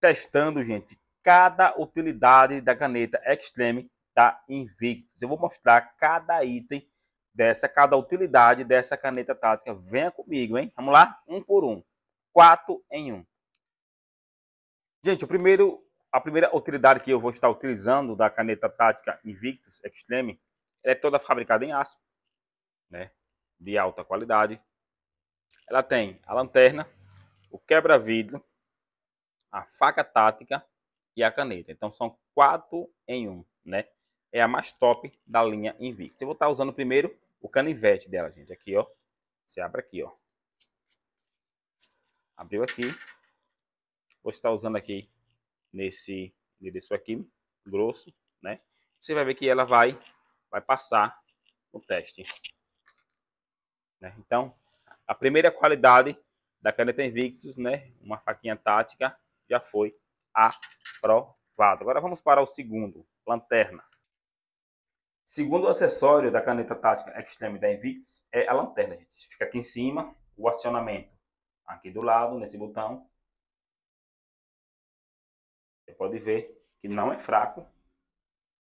testando, gente, cada utilidade da caneta Extreme da Invictus. Eu vou mostrar cada item dessa, cada utilidade dessa caneta tática. Venha comigo, hein? Vamos lá? Um por um. Quatro em um. Gente, o primeiro, a primeira utilidade que eu vou estar utilizando da caneta tática Invictus Extreme, ela é toda fabricada em aço, né? De alta qualidade. Ela tem a lanterna, o quebra-vidro, a faca tática e a caneta. Então são quatro em um, né? É a mais top da linha Invictus. Eu vou estar usando primeiro o canivete dela, gente. Aqui, ó. Você abre aqui, ó. Abriu aqui. Vou estar usando aqui nesse endereço aqui, grosso, né? Você vai ver que ela vai, vai passar o teste. Né? Então, a primeira qualidade da caneta Invictus, né? Uma faquinha tática já foi aprovado. Agora vamos para o segundo, lanterna. Segundo acessório da caneta tática Extreme da Invictus é a lanterna, gente. Fica aqui em cima, o acionamento aqui do lado, nesse botão. Você pode ver que não é fraco.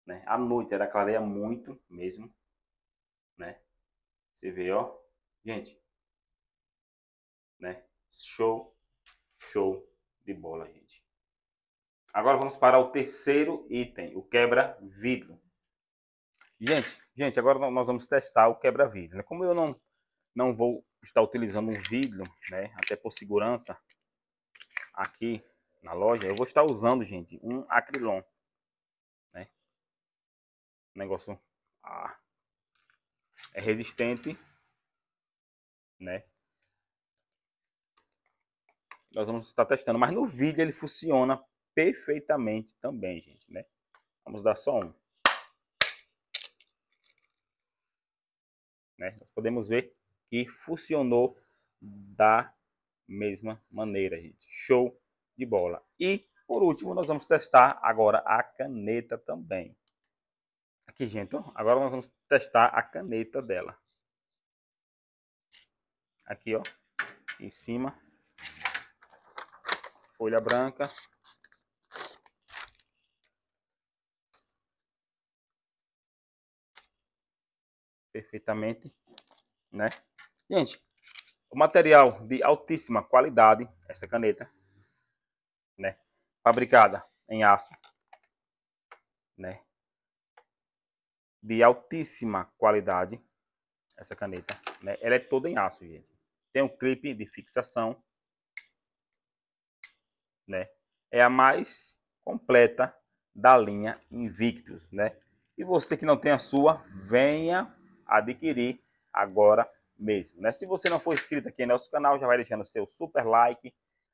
Né? À noite ela clareia muito mesmo. Né? Você vê, ó. Gente. Né? Show. Show de bola, gente. Agora vamos para o terceiro item, o quebra-vidro. Gente, gente, agora nós vamos testar o quebra-vidro. Né? Como eu não, não vou estar utilizando um vidro, né? até por segurança, aqui na loja, eu vou estar usando, gente, um acrilon. Né? Negócio ah, é resistente, né? Nós vamos estar testando, mas no vídeo ele funciona perfeitamente também, gente, né? Vamos dar só um. Né? Nós podemos ver que funcionou da mesma maneira, gente. Show de bola. E, por último, nós vamos testar agora a caneta também. Aqui, gente, ó. agora nós vamos testar a caneta dela. Aqui, ó, em cima folha branca. Perfeitamente, né? Gente, o material de altíssima qualidade, essa caneta, né? Fabricada em aço, né? De altíssima qualidade, essa caneta, né? Ela é toda em aço, gente. Tem um clipe de fixação, né? É a mais completa da linha Invictus, né? E você que não tem a sua, venha adquirir agora mesmo, né? Se você não for inscrito aqui no nosso canal, já vai deixando seu super like,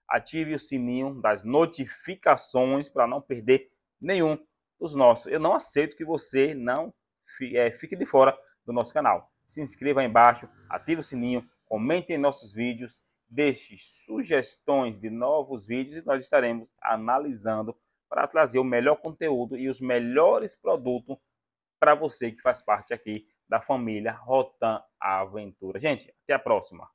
ative o sininho das notificações para não perder nenhum dos nossos. Eu não aceito que você não é, fique de fora do nosso canal. Se inscreva aí embaixo, ative o sininho, comente em nossos vídeos Deixe sugestões de novos vídeos e nós estaremos analisando para trazer o melhor conteúdo e os melhores produtos para você que faz parte aqui da família Rotan Aventura. Gente, até a próxima!